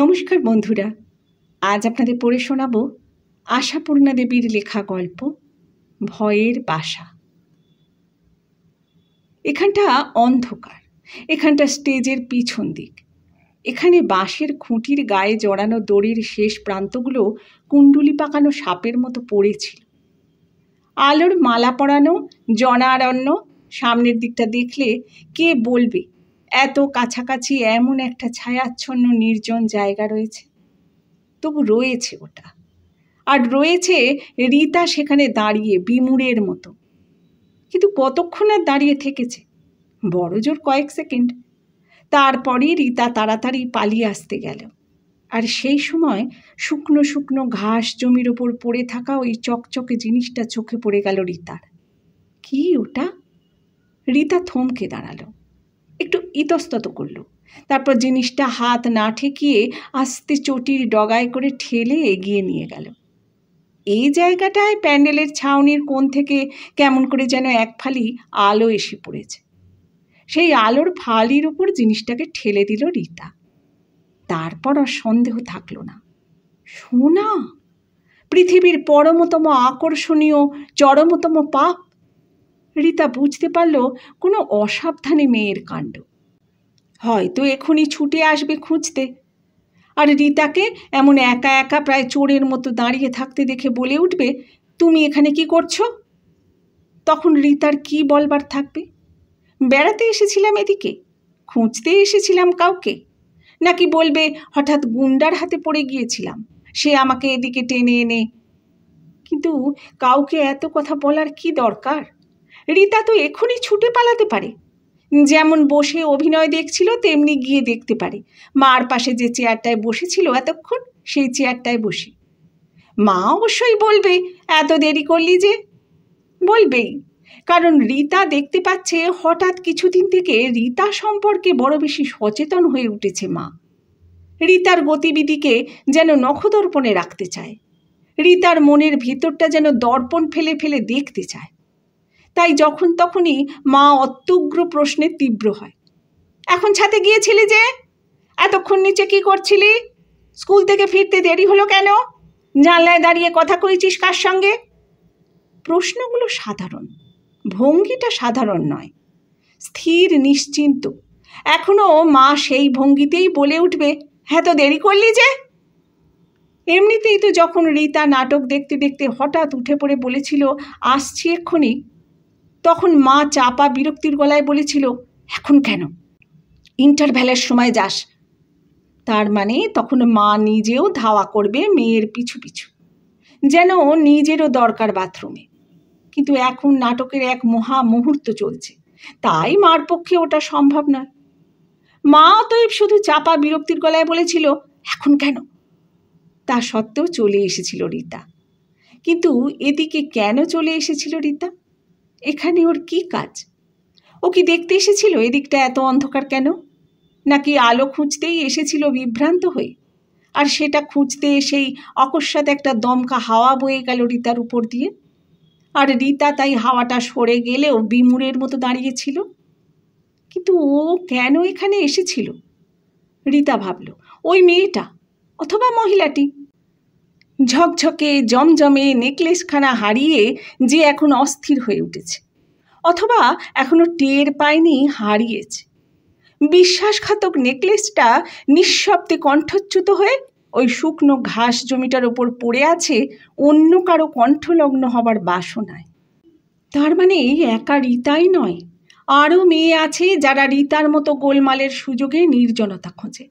নমস্কার বন্ধুরা আজ আপনাদের পড়ে শোনাব আশাপূর্ণা দেবীর লেখা গল্প ভয়ের বাসা এখানটা অন্ধকার এখানটা স্টেজের পিছন দিক এখানে বাঁশের খুঁটির গায়ে জড়ানো দড়ির শেষ প্রান্তগুলো কুণ্ডুলি পাকানো সাপের মতো পড়েছিল আলোর মালা পরানো জনারণ্য সামনের দিকটা দেখলে কে বলবে এত কাছাকাছি এমন একটা ছায়াচ্ছন্ন নির্জন জায়গা রয়েছে তবু রয়েছে ওটা আর রয়েছে রীতা সেখানে দাঁড়িয়ে বিমুরের মতো কিন্তু কতক্ষণ আর দাঁড়িয়ে থেকেছে বড় জোর কয়েক সেকেন্ড তারপরে রীতা তাড়াতাড়ি পালিয়ে আসতে গেল আর সেই সময় শুকনো শুকনো ঘাস জমির ওপর পড়ে থাকা ওই চকচকে জিনিসটা চোখে পড়ে গেল রীতার কি ওটা রীতা থমকে দাঁড়ালো ইতস্তত করল তারপর জিনিসটা হাত না ঠেকিয়ে আস্তে চটির ডগায় করে ঠেলে এগিয়ে নিয়ে গেল এই জায়গাটায় প্যান্ডেলের ছাউনির কোণ থেকে কেমন করে যেন এক ফালি আলো এসে পড়েছে সেই আলোর ফালির উপর জিনিসটাকে ঠেলে দিল রীতা তারপর আর সন্দেহ থাকল না সোনা পৃথিবীর পরমতম আকর্ষণীয় চরমতম পাপ রীতা বুঝতে পারল কোনো অসাবধানে মেয়ের কাণ্ড হয়তো এখনই ছুটে আসবে খুঁজতে আর রীতাকে এমন একা একা প্রায় চোরের মতো দাঁড়িয়ে থাকতে দেখে বলে উঠবে তুমি এখানে কি করছো তখন রীতার কি বলবার থাকবে বেড়াতে এসেছিলাম এদিকে খুঁজতে এসেছিলাম কাউকে নাকি বলবে হঠাৎ গুন্ডার হাতে পড়ে গিয়েছিলাম সে আমাকে এদিকে টেনে এনে কিন্তু কাউকে এত কথা বলার কি দরকার রীতা তো এখনই ছুটে পালাতে পারে যেমন বসে অভিনয় দেখছিল তেমনি গিয়ে দেখতে পারে মার পাশে যে চেয়ারটায় বসেছিল এতক্ষণ সেই চেয়ারটায় বসে মা অবশ্যই বলবে এত দেরি করলি যে বলবেই কারণ রীতা দেখতে পাচ্ছে হঠাৎ কিছুদিন থেকে রীতা সম্পর্কে বড় বেশি সচেতন হয়ে উঠেছে মা রীতার গতিবিধিকে যেন নখদর্পণে রাখতে চায় রীতার মনের ভেতরটা যেন দর্পণ ফেলে ফেলে দেখতে চায় তাই যখন তখনই মা অত্যুগ্র প্রশ্নে তীব্র হয় এখন ছাতে গিয়েছিলি যে এতক্ষণ নিচে কি করছিলি স্কুল থেকে ফিরতে দেরি হলো কেন জানলায় দাঁড়িয়ে কথা কইছিস কার সঙ্গে প্রশ্নগুলো সাধারণ ভঙ্গিটা সাধারণ নয় স্থির নিশ্চিন্ত এখনও মা সেই ভঙ্গিতেই বলে উঠবে হ্যাঁ তো দেরি করলি যে এমনিতেই তো যখন রীতা নাটক দেখতে দেখতে হঠাৎ উঠে পড়ে বলেছিল আসছি এক্ষুনি তখন মা চাপা বিরক্তির গলায় বলেছিল এখন কেন ইন্টারভ্যালের সময় যাস তার মানে তখন মা নিজেও ধাওয়া করবে মেয়ের পিছু পিছু যেন নিজেরও দরকার বাথরুমে কিন্তু এখন নাটকের এক মহা মুহূর্ত চলছে তাই মার পক্ষে ওটা সম্ভব নয় মা অতএব শুধু চাপা বিরক্তির গলায় বলেছিল এখন কেন তা সত্ত্বেও চলে এসেছিল রীতা কিন্তু এদিকে কেন চলে এসেছিল রীতা এখানে ওর কি কাজ ও কি দেখতে এসেছিল এদিকটা এত অন্ধকার কেন নাকি আলো খুঁজতেই এসেছিল বিভ্রান্ত হয়ে আর সেটা খুঁজতে সেই অকস্মাৎ একটা দমকা হাওয়া বয়ে গেল রিতার উপর দিয়ে আর রিতা তাই হাওয়াটা সরে গেলেও বিমুরের মতো দাঁড়িয়েছিল কিন্তু ও কেন এখানে এসেছিল রিতা ভাবল ওই মেয়েটা অথবা মহিলাটি ঝকঝকে জমজমে নেকলেসখানা হারিয়ে যে এখন অস্থির হয়ে উঠেছে অথবা এখনও টের পায়নি হারিয়েছে বিশ্বাসঘাতক নেকলেসটা নিঃশব্দে কণ্ঠচ্যুত হয়ে ওই শুকনো ঘাস জমিটার ওপর পড়ে আছে অন্য কারো কণ্ঠলগ্ন হবার বাসনায় তার মানে এই একা রীতাই নয় আরও মেয়ে আছে যারা রিতার মতো গোলমালের সুযোগে নির্জনতা খোঁজে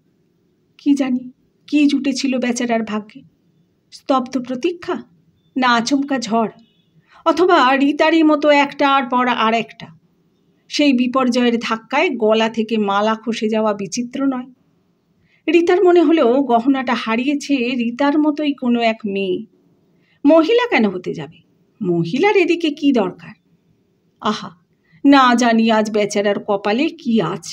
কি জানি কি জুটেছিল বেচারার ভাগ্যে স্তব্ধ প্রতীক্ষা না আচমকা ঝড় অথবা রিতারি মতো একটা আর পর আর একটা সেই বিপর্যয়ের ধাক্কায় গলা থেকে মালা খসে যাওয়া বিচিত্র নয় রিতার মনে হলেও গহনাটা হারিয়েছে রিতার মতোই কোনো এক মেয়ে মহিলা কেন হতে যাবে মহিলার এদিকে কি দরকার আহা না জানি আজ বেচারার কপালে কি আজ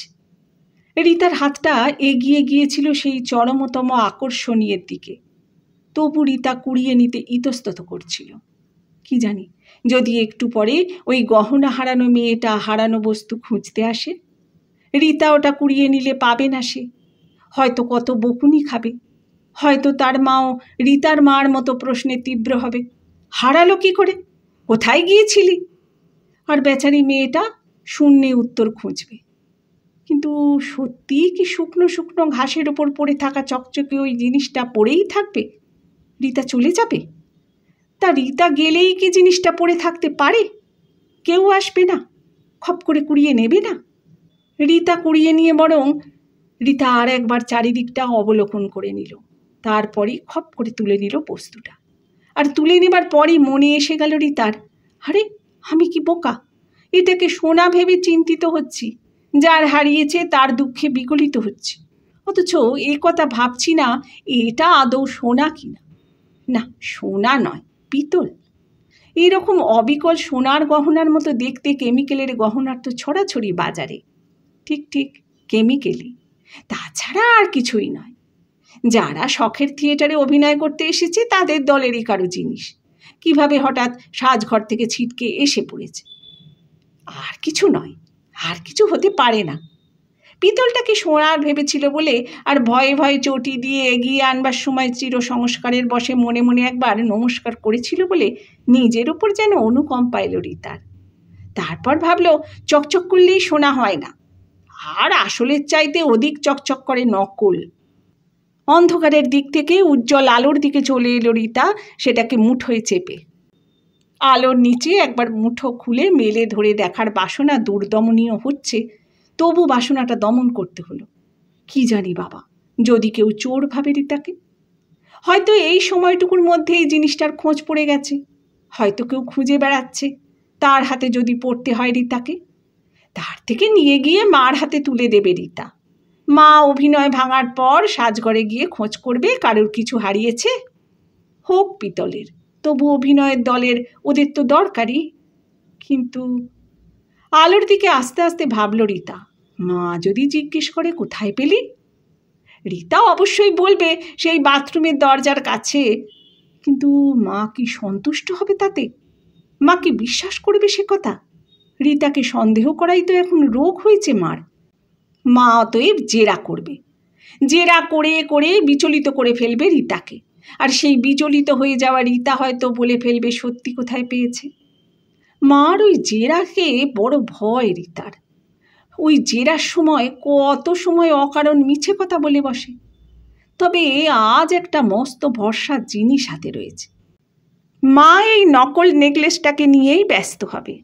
রিতার হাতটা এগিয়ে গিয়েছিল সেই চরমতম আকর্ষণীয়ের দিকে তবু রীতা কুড়িয়ে নিতে ইতস্তত করছিল কি জানি যদি একটু পরে ওই গহনা হারানো মেয়েটা হারানো বস্তু খুঁজতে আসে রীতা ওটা কুড়িয়ে নিলে পাবে না সে হয়তো কত বকুনি খাবে হয়তো তার মাও রিতার মার মতো প্রশ্নে তীব্র হবে হারালো কি করে কোথায় গিয়েছিলি আর বেচারি মেয়েটা শূন্যে উত্তর খুঁজবে কিন্তু সত্যিই কি শুকনো শুকনো ঘাসের ওপর পড়ে থাকা চকচকে ওই জিনিসটা পড়েই থাকবে রীতা চলে যাবে তা রীতা গেলেই কি জিনিসটা পড়ে থাকতে পারে কেউ আসবে না খপ করে কুড়িয়ে নেবে না রীতা কুড়িয়ে নিয়ে বরং রীতা আর একবার চারিদিকটা অবলোকন করে নিল তারপরই খপ করে তুলে নিল বস্তুটা আর তুলে নেবার পরই মনে এসে গেল রীতার আরে আমি কি বোকা এটাকে সোনা ভেবে চিন্তিত হচ্ছি যার হারিয়েছে তার দুঃখে বিগলিত হচ্ছে অথচ এ কথা ভাবছি না এটা আদৌ সোনা কিনা না সোনা নয় পিতল এইরকম অবিকল সোনার গহনার মতো দেখতে কেমিক্যালের গহনার তো ছড়াছড়ি বাজারে ঠিক ঠিক কেমিক্যালি তাছাড়া আর কিছুই নয় যারা শখের থিয়েটারে অভিনয় করতে এসেছে তাদের দলেরই কারো জিনিস কিভাবে হঠাৎ সাজঘর থেকে ছিটকে এসে পড়েছে আর কিছু নয় আর কিছু হতে পারে না পিতলটাকে সোনার ভেবেছিল বলে আর ভয়ে ভয়ে চটি দিয়ে এগিয়ে আনবার সময় চির সংস্কারের বসে মনে মনে একবার নমস্কার করেছিল বলে নিজের উপর যেন অনুকম্পা এলো রিতার তারপর ভাবলো চকচক করলেই শোনা হয় না আর আসলের চাইতে অধিক চকচক করে নকল অন্ধকারের দিক থেকে উজ্জ্বল আলোর দিকে চলে এলো রিতা সেটাকে মুঠোয় চেপে আলোর নিচে একবার মুঠো খুলে মেলে ধরে দেখার বাসনা দুর্দমনীয় হচ্ছে তবু বাসনাটা দমন করতে হলো কি জানি বাবা যদি কেউ চোর ভাবে রিতাকে হয়তো এই সময়টুকুর মধ্যে এই জিনিসটার খোঁজ পড়ে গেছে হয়তো কেউ খুঁজে বেড়াচ্ছে তার হাতে যদি পড়তে হয় রিতাকে তার থেকে নিয়ে গিয়ে মার হাতে তুলে দেবে রিতা মা অভিনয় ভাঙার পর সাজঘরে গিয়ে খোঁজ করবে কারোর কিছু হারিয়েছে হোক পিতলের তবু অভিনয়ের দলের ওদের তো দরকারই কিন্তু আলোর দিকে আস্তে আস্তে ভাবল রিতা মা যদি জিজ্ঞেস করে কোথায় পেলি রীতা অবশ্যই বলবে সেই বাথরুমের দরজার কাছে কিন্তু মা কি সন্তুষ্ট হবে তাতে মা কি বিশ্বাস করবে সে কথা রীতাকে সন্দেহ করাই তো এখন রোগ হয়েছে মার মা অতএব জেরা করবে জেরা করে করে বিচলিত করে ফেলবে রীতাকে আর সেই বিচলিত হয়ে যাওয়া রীতা হয়তো বলে ফেলবে সত্যি কোথায় পেয়েছে মার ওই জেরাকে বড় ভয় রীতার ওই জেরার সময় কত সময় অকারণ মিছে কথা বলে বসে তবে আজ একটা মস্ত ভরসার জিনিস হাতে রয়েছে মা এই নকল নেকলেসটাকে নিয়েই ব্যস্ত হবে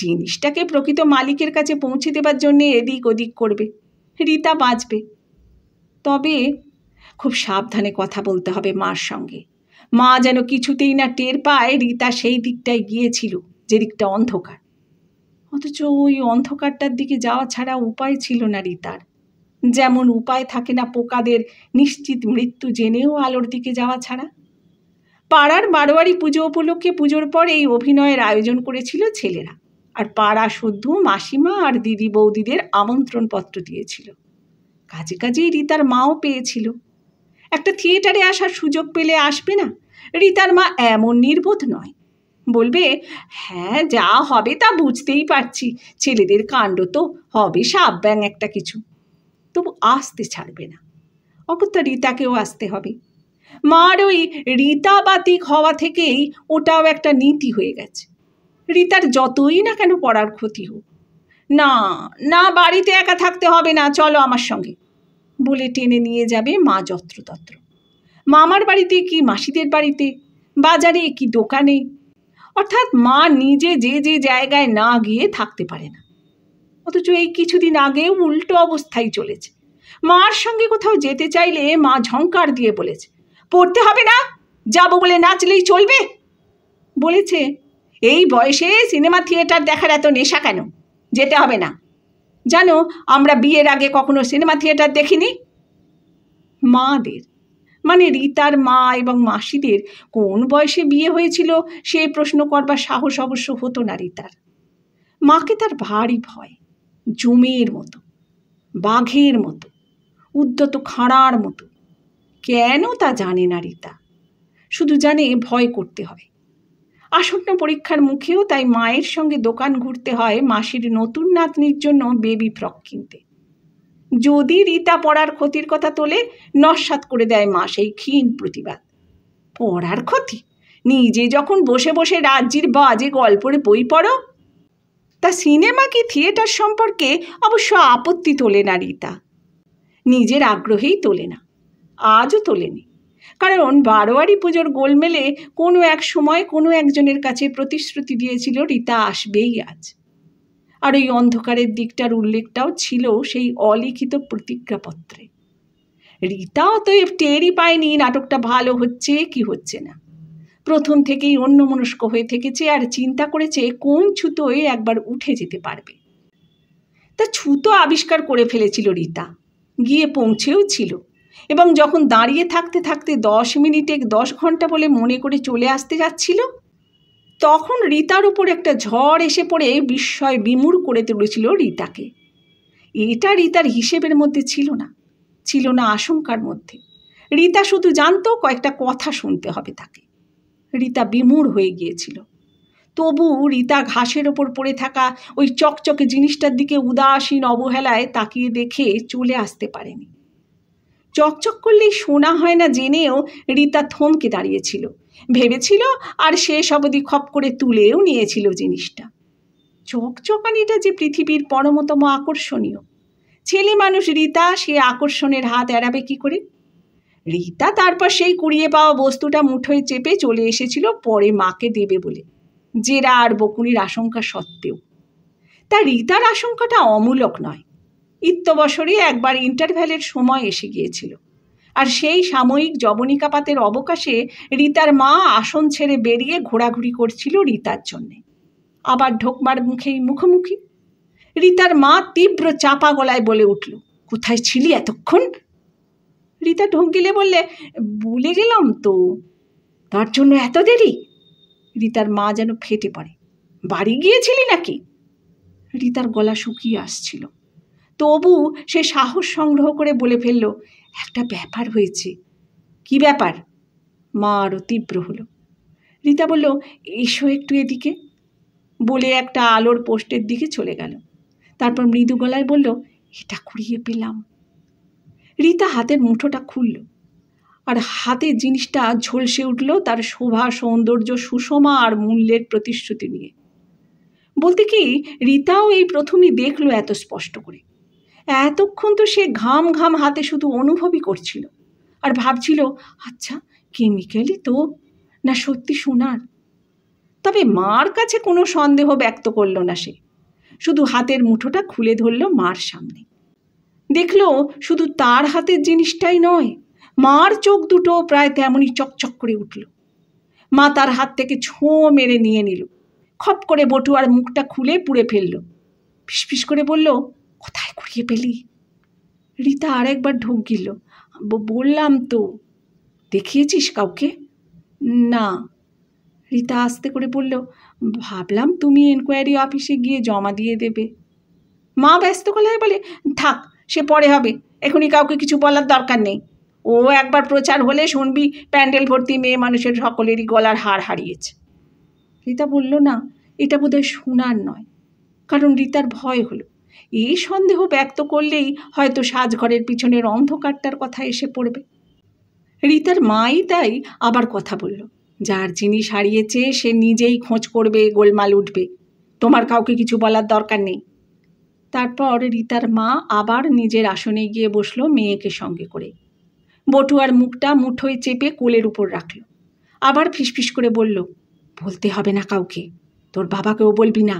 জিনিসটাকে প্রকৃত মালিকের কাছে পৌঁছে দেবার জন্যে এদিক ওদিক করবে রীতা বাঁচবে তবে খুব সাবধানে কথা বলতে হবে মার সঙ্গে মা যেন কিছুতেই না টের পায় রীতা সেই দিকটায় গিয়েছিল যেদিকটা অন্ধকার অথচ ওই অন্ধকারটার দিকে যাওয়া ছাড়া উপায় ছিল না রিতার যেমন উপায় থাকে না পোকাদের নিশ্চিত মৃত্যু জেনেও আলোর দিকে যাওয়া ছাড়া পাড়ার বারোয়ারি পুজো উপলক্ষে পুজোর পর এই অভিনয়ের আয়োজন করেছিল ছেলেরা আর পাড়া শুদ্ধ মাসিমা আর দিদি বৌদিদের আমন্ত্রণপত্র দিয়েছিল কাজে কাজেই রিতার মাও পেয়েছিল একটা থিয়েটারে আসার সুযোগ পেলে আসবে না রিতার মা এমন নির্বোধ নয় বলবে হ্যাঁ যা হবে তা বুঝতেই পারছি ছেলেদের কাণ্ড তো হবে সাপ ব্যাং একটা কিছু তবু আসতে ছাড়বে না অগত্যা রীতাকেও আসতে হবে মার ওই রীতাবাতিক হওয়া থেকেই ওটাও একটা নীতি হয়ে গেছে রীতার যতই না কেন পড়ার ক্ষতি হোক না না বাড়িতে একা থাকতে হবে না চলো আমার সঙ্গে বলে টেনে নিয়ে যাবে মা যত্রতত্র মামার বাড়িতে কি মাসিদের বাড়িতে বাজারে কি দোকানে অর্থাৎ মা নিজে যে যে জায়গায় না গিয়ে থাকতে পারে না অথচ এই কিছুদিন আগে উল্টো অবস্থায় চলেছে মার সঙ্গে কোথাও যেতে চাইলে মা ঝঙ্কার দিয়ে বলেছে পড়তে হবে না যাব বলে নাচলেই চলবে বলেছে এই বয়সে সিনেমা থিয়েটার দেখার এত নেশা কেন যেতে হবে না জানো আমরা বিয়ের আগে কখনো সিনেমা থিয়েটার দেখিনি মাদের মানে রিতার মা এবং মাসিদের কোন বয়সে বিয়ে হয়েছিল সে প্রশ্ন করবার সাহস অবশ্য হতো না রিতার মাকে তার ভারী ভয় জমের মতো বাঘের মতো উদ্যত খাঁড়ার মতো কেন তা জানে না রিতা শুধু জানে ভয় করতে হয় আসন্ন পরীক্ষার মুখেও তাই মায়ের সঙ্গে দোকান ঘুরতে হয় মাসির নতুন নাতনির জন্য বেবি ফ্রক কিনতে যদি রীতা পড়ার ক্ষতির কথা তোলে নস্বাত করে দেয় মা সেই ক্ষীণ প্রতিবাদ পড়ার ক্ষতি নিজে যখন বসে বসে রাজ্যের বাজে গল্পের বই পড়ো তা সিনেমা কি থিয়েটার সম্পর্কে অবশ্য আপত্তি তোলে না রীতা নিজের আগ্রহেই তোলে না আজও তোলেনি কারণ বারোয়ারি পুজোর গোলমেলে কোনো এক সময় কোনো একজনের কাছে প্রতিশ্রুতি দিয়েছিল রীতা আসবেই আজ আর ওই অন্ধকারের দিকটার উল্লেখটাও ছিল সেই অলিখিত প্রতিজ্ঞাপত্রে রীতা অতএব টেরই পায়নি নাটকটা ভালো হচ্ছে কি হচ্ছে না প্রথম থেকেই অন্যমনস্ক হয়ে থেকেছে আর চিন্তা করেছে কোন ছুতোয় একবার উঠে যেতে পারবে তা ছুতো আবিষ্কার করে ফেলেছিল রীতা গিয়ে পৌঁছেও ছিল এবং যখন দাঁড়িয়ে থাকতে থাকতে দশ মিনিটে দশ ঘন্টা বলে মনে করে চলে আসতে যাচ্ছিল তখন রীতার উপর একটা ঝড় এসে পড়ে বিস্ময় বিমূর করে তুলেছিল রীতাকে এটা রীতার হিসেবের মধ্যে ছিল না ছিল না আশঙ্কার মধ্যে রীতা শুধু জানতো কয়েকটা কথা শুনতে হবে তাকে রীতা বিমূর হয়ে গিয়েছিল তবু রীতা ঘাসের ওপর পড়ে থাকা ওই চকচকে জিনিসটার দিকে উদাসীন অবহেলায় তাকিয়ে দেখে চলে আসতে পারেনি চকচক করলেই শোনা হয় না জেনেও রীতা থমকে দাঁড়িয়েছিল ভেবেছিল আর শেষ অবধি খপ করে তুলেও নিয়েছিল জিনিসটা চকচকানিটা যে পৃথিবীর পরমতম আকর্ষণীয় ছেলে মানুষ রীতা সে আকর্ষণের হাত এড়াবে কি করে রীতা তারপর সেই কুড়িয়ে পাওয়া বস্তুটা মুঠোয় চেপে চলে এসেছিল পরে মাকে দেবে বলে জেরা আর বকুনির আশঙ্কা সত্ত্বেও তা রীতার আশঙ্কাটা অমূলক নয় ইত্যবসরে একবার ইন্টারভ্যালের সময় এসে গিয়েছিল আর সেই সাময়িক যবনিকাপাতের অবকাশে রিতার মা আসন ছেড়ে বেরিয়ে ঘোরাঘুরি করছিল রিতার জন্যে আবার ঢোকমার মুখেই মুখোমুখি রিতার মা তীব্র চাপা গলায় বলে উঠল কোথায় ছিলি এতক্ষণ রিতা ঢোক বললে বলে গেলাম তো তার জন্য এত দেরি রিতার মা যেন ফেটে পড়ে বাড়ি গিয়েছিলি নাকি রিতার গলা শুকিয়ে আসছিল তবু সে সাহস সংগ্রহ করে বলে ফেলল একটা ব্যাপার হয়েছে কি ব্যাপার মা আরও তীব্র হলো রীতা বলল এসো একটু এদিকে বলে একটা আলোর পোস্টের দিকে চলে গেল তারপর মৃদু গলায় বলল এটা কুড়িয়ে পেলাম রীতা হাতের মুঠোটা খুলল আর হাতে জিনিসটা ঝলসে উঠল তার শোভা সৌন্দর্য সুষমা আর মূল্যের প্রতিশ্রুতি নিয়ে বলতে কি রীতাও এই প্রথমই দেখল এত স্পষ্ট করে এতক্ষণ তো সে ঘাম ঘাম হাতে শুধু অনুভবই করছিল আর ভাবছিল আচ্ছা কেমিক্যালই তো না সত্যি সোনার তবে মার কাছে কোনো সন্দেহ ব্যক্ত করল না সে শুধু হাতের মুঠোটা খুলে ধরল মার সামনে দেখল শুধু তার হাতের জিনিসটাই নয় মার চোখ দুটো প্রায় তেমনই চকচক করে উঠল মা তার হাত থেকে ছোঁ মেরে নিয়ে নিল খপ করে বটুয়ার মুখটা খুলে পুড়ে ফেলল ফিসফিস করে বলল কোথায় কুড়িয়ে পেলি রীতা আরেকবার ঢুক গিল বললাম তো দেখিয়েছিস কাউকে না রীতা আস্তে করে বলল ভাবলাম তুমি এনকোয়ারি অফিসে গিয়ে জমা দিয়ে দেবে মা ব্যস্ত কলায় বলে থাক সে পরে হবে এখনই কাউকে কিছু বলার দরকার নেই ও একবার প্রচার হলে শুনবি প্যান্ডেল ভর্তি মেয়ে মানুষের সকলেরই গলার হার হারিয়েছে রীতা বলল না এটা বোধহয় শোনার নয় কারণ রীতার ভয় হলো এই সন্দেহ ব্যক্ত করলেই হয়তো সাজঘরের পিছনের অন্ধকারটার কথা এসে পড়বে রিতার মাই তাই আবার কথা বলল যার জিনিস হারিয়েছে সে নিজেই খোঁজ করবে গোলমাল উঠবে তোমার কাউকে কিছু বলার দরকার নেই তারপর রিতার মা আবার নিজের আসনে গিয়ে বসলো মেয়েকে সঙ্গে করে বটুয়ার মুখটা মুঠোয় চেপে কোলের উপর রাখল আবার ফিসফিস করে বলল বলতে হবে না কাউকে তোর বাবাকেও বলবি না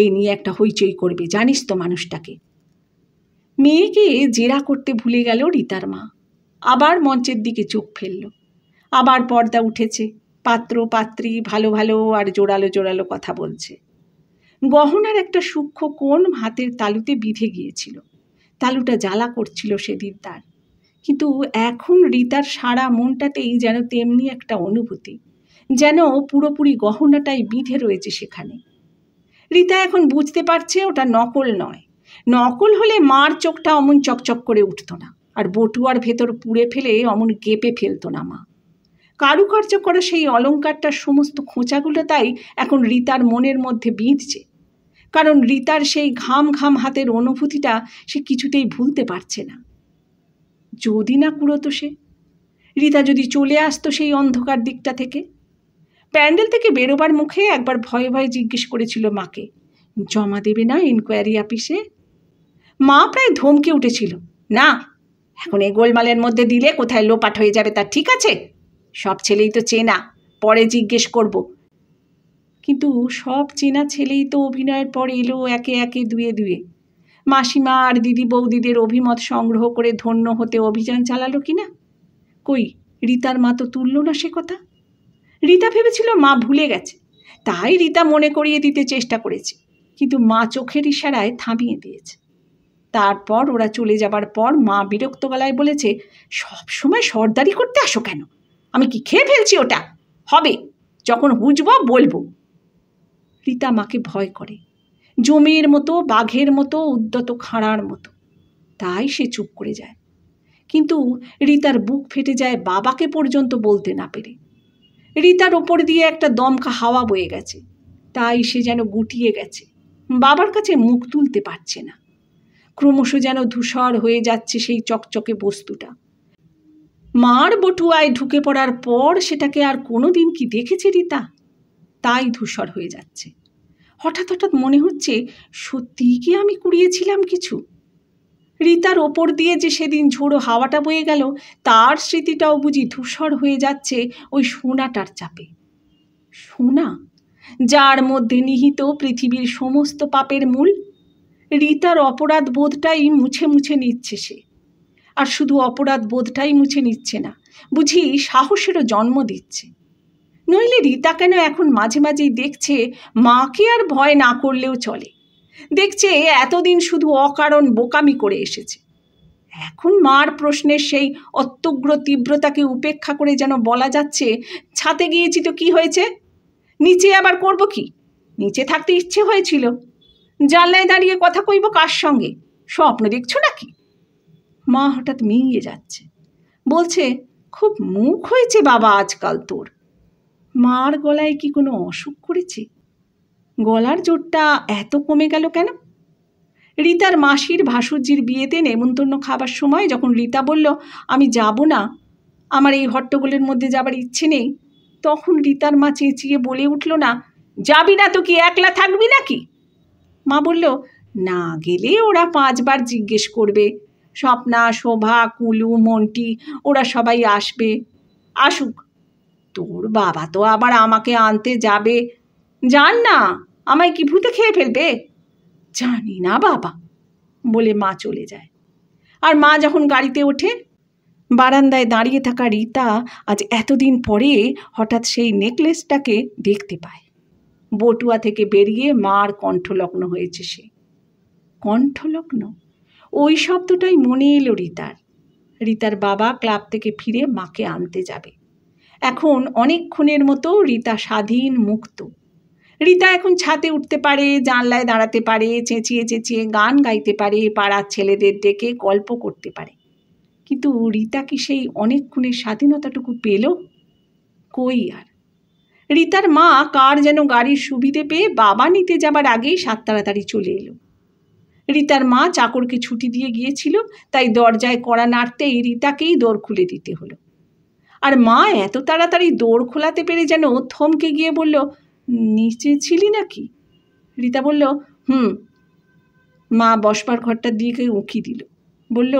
এই নিয়ে একটা হইচই করবে জানিস তো মানুষটাকে মেয়েকে জেরা করতে ভুলে গেল রিতার মা আবার মঞ্চের দিকে চোখ ফেলল আবার পর্দা উঠেছে পাত্র পাত্রী ভালো ভালো আর জোরালো জোরালো কথা বলছে গহনার একটা সূক্ষ্ম কোণ হাতের তালুতে বিধে গিয়েছিল তালুটা জ্বালা করছিল সেদিন তার কিন্তু এখন রিতার সারা মনটাতেই যেন তেমনি একটা অনুভূতি যেন পুরোপুরি গহনাটাই বিধে রয়েছে সেখানে রীতা এখন বুঝতে পারছে ওটা নকল নয় নকল হলে মার চোখটা অমন চকচক করে উঠত না আর বটুয়ার ভেতর পুড়ে ফেলে অমন গেপে ফেলতো না মা কারুকার্য করা সেই অলঙ্কারটার সমস্ত খোঁচাগুলো তাই এখন রিতার মনের মধ্যে বিঁধছে কারণ রিতার সেই ঘাম ঘাম হাতের অনুভূতিটা সে কিছুতেই ভুলতে পারছে না যদি না কুড়োতো সে রিতা যদি চলে আসতো সেই অন্ধকার দিকটা থেকে প্যান্ডেল থেকে বেরোবার মুখে একবার ভয়ে ভয়ে জিজ্ঞেস করেছিল মাকে জমা দেবে না ইনকোয়ারি অফিসে মা প্রায় ধমকে উঠেছিল না এখন এই গোলমালের মধ্যে দিলে কোথায় লোপাট হয়ে যাবে তার ঠিক আছে সব ছেলেই তো চেনা পরে জিজ্ঞেস করব কিন্তু সব চেনা ছেলেই তো অভিনয়ের পর এলো একে একে দুয়ে দুয়ে মাসিমা আর দিদি বৌদিদের অভিমত সংগ্রহ করে ধন্য হতে অভিযান চালালো কিনা কই রিতার মা তো তুললো না সে কথা রীতা ভেবেছিল মা ভুলে গেছে তাই রীতা মনে করিয়ে দিতে চেষ্টা করেছে কিন্তু মা চোখের ইশারায় থামিয়ে দিয়েছে তারপর ওরা চলে যাবার পর মা বিরক্ত গলায় বলেছে সব সময় সর্দারি করতে আসো কেন আমি কি খেয়ে ফেলছি ওটা হবে যখন বুঝব বলবো রীতা মাকে ভয় করে জমির মতো বাঘের মতো উদ্যত খাঁড়ার মতো তাই সে চুপ করে যায় কিন্তু রীতার বুক ফেটে যায় বাবাকে পর্যন্ত বলতে না পেরে রিতার ওপর দিয়ে একটা দমকা হাওয়া বয়ে গেছে তাই সে যেন গুটিয়ে গেছে বাবার কাছে মুখ তুলতে পারছে না ক্রমশ যেন ধূসর হয়ে যাচ্ছে সেই চকচকে বস্তুটা মার বটুয়ায় ঢুকে পড়ার পর সেটাকে আর কোনো দিন কি দেখেছে রিতা তাই ধূসর হয়ে যাচ্ছে হঠাৎ হঠাৎ মনে হচ্ছে সত্যিই কি আমি কুড়িয়েছিলাম কিছু রিতার ওপর দিয়ে যে সেদিন ঝোড়ো হাওয়াটা বয়ে গেল তার স্মৃতিটাও বুঝি ধূসর হয়ে যাচ্ছে ওই সোনাটার চাপে সোনা যার মধ্যে নিহিত পৃথিবীর সমস্ত পাপের মূল রিতার অপরাধ বোধটাই মুছে মুছে নিচ্ছে সে আর শুধু অপরাধ বোধটাই মুছে নিচ্ছে না বুঝি সাহসেরও জন্ম দিচ্ছে নইলে রিতা কেন এখন মাঝে মাঝেই দেখছে মাকে আর ভয় না করলেও চলে দেখছে এতদিন শুধু অকারণ বোকামি করে এসেছে এখন মার প্রশ্নের সেই অত্যগ্র তীব্রতাকে উপেক্ষা করে যেন বলা যাচ্ছে ছাতে গিয়েছি তো কি হয়েছে নিচে আবার করব কি নিচে থাকতে ইচ্ছে হয়েছিল জানলায় দাঁড়িয়ে কথা কইব কার সঙ্গে স্বপ্ন দেখছো নাকি মা হঠাৎ মিলিয়ে যাচ্ছে বলছে খুব মুখ হয়েছে বাবা আজকাল তোর মার গলায় কি কোনো অসুখ করেছে গলার জোরটা এত কমে গেল কেন রিতার মাসির ভাসুজির বিয়েতে নেমন্তন্ন খাবার সময় যখন রীতা বলল আমি যাব না আমার এই হট্টগোলের মধ্যে যাবার ইচ্ছে নেই তখন রীতার মা চেঁচিয়ে বলে উঠল না যাবি না তো কি একলা থাকবি নাকি মা বলল না গেলে ওরা পাঁচবার জিজ্ঞেস করবে স্বপ্না শোভা কুলু মন্টি ওরা সবাই আসবে আসুক তোর বাবা তো আবার আমাকে আনতে যাবে যান না আমায় কি ভূতে খেয়ে ফেলবে জানি না বাবা বলে মা চলে যায় আর মা যখন গাড়িতে ওঠে বারান্দায় দাঁড়িয়ে থাকা রীতা আজ এতদিন পরে হঠাৎ সেই নেকলেসটাকে দেখতে পায় বটুয়া থেকে বেরিয়ে মার কণ্ঠলগ্ন হয়েছে সে কণ্ঠলগ্ন ওই শব্দটাই মনে এলো রীতার রীতার বাবা ক্লাব থেকে ফিরে মাকে আনতে যাবে এখন অনেকক্ষণের মতো রীতা স্বাধীন মুক্ত রিতা এখন ছাদে উঠতে পারে জানলায় দাঁড়াতে পারে চেঁচিয়ে চেঁচিয়ে গান গাইতে পারে পাড়ার ছেলেদের ডেকে গল্প করতে পারে কিন্তু রিতা কি সেই অনেকক্ষণের স্বাধীনতাটুকু পেল কই আর রিতার মা কার যেন গাড়ির সুবিধে পেয়ে বাবা নিতে যাবার আগেই সাত তাড়াতাড়ি চলে এলো রিতার মা চাকরকে ছুটি দিয়ে গিয়েছিল তাই দরজায় কড়া নাড়তেই রীতাকেই দৌড় খুলে দিতে হলো আর মা এত তাড়াতাড়ি দৌড় খোলাতে পেরে যেন থমকে গিয়ে বলল নিচে ছিলি নাকি রীতা বলল হুম মা বসবার দিয়ে দিকে উঁকি দিল বলল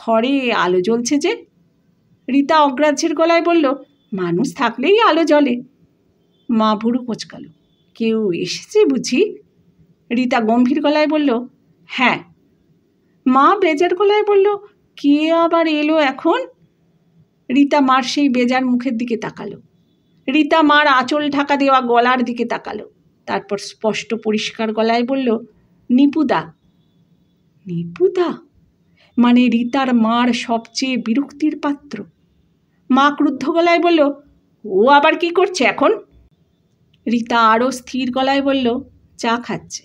ঘরে আলো জ্বলছে যে রীতা অগ্রাহ্যের গলায় বলল মানুষ থাকলেই আলো জ্বলে মা ভুরু কোচকালো কেউ এসেছে বুঝি রীতা গম্ভীর গলায় বলল হ্যাঁ মা বেজার গলায় বলল কে আবার এলো এখন রীতা মার সেই বেজার মুখের দিকে তাকালো রীতা মার আঁচল ঢাকা দেওয়া গলার দিকে তাকালো তারপর স্পষ্ট পরিষ্কার গলায় বলল নিপুদা নিপুদা মানে রীতার মার সবচেয়ে বিরক্তির পাত্র মা ক্রুদ্ধ গলায় বলল ও আবার কি করছে এখন রীতা আরও স্থির গলায় বলল চা খাচ্ছে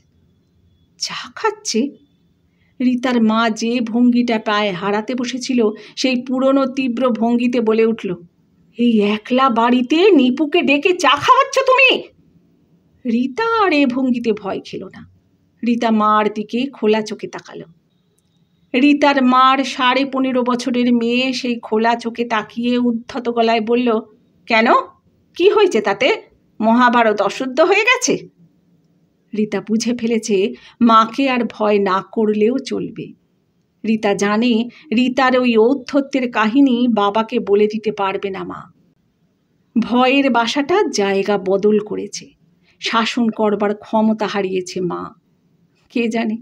চা খাচ্ছে রীতার মা যে ভঙ্গিটা প্রায় হারাতে বসেছিল সেই পুরনো তীব্র ভঙ্গিতে বলে উঠল এই একলা বাড়িতে নিপুকে ডেকে চা খাওয়াচ্ছ তুমি রীতা আর এ ভঙ্গিতে ভয় খেল না রীতা মার দিকে খোলা চোখে তাকালো রীতার মার সাড়ে পনেরো বছরের মেয়ে সেই খোলা চোখে তাকিয়ে উদ্ধত গলায় বলল কেন কি হয়েছে তাতে মহাভারত অশুদ্ধ হয়ে গেছে রীতা বুঝে ফেলেছে মাকে আর ভয় না করলেও চলবে রিতা জানে রিতার ওই ঔদ্ধত্যের কাহিনী বাবাকে বলে দিতে পারবে না মা ভয়ের বাসাটা জায়গা বদল করেছে শাসন করবার ক্ষমতা হারিয়েছে মা কে জানে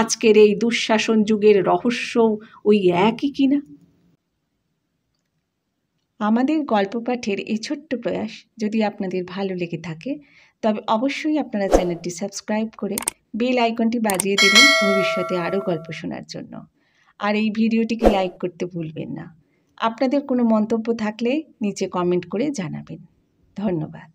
আজকের এই দুঃশাসন যুগের রহস্য ওই একই কিনা আমাদের গল্প পাঠের এই ছোট্ট প্রয়াস যদি আপনাদের ভালো লেগে থাকে তবে অবশ্যই আপনারা চ্যানেলটি সাবস্ক্রাইব করে বেল আইকনটি বাজিয়ে দেবেন ভবিষ্যতে আরও গল্প শোনার জন্য আর এই ভিডিওটিকে লাইক করতে ভুলবেন না আপনাদের কোনো মন্তব্য থাকলে নিচে কমেন্ট করে জানাবেন ধন্যবাদ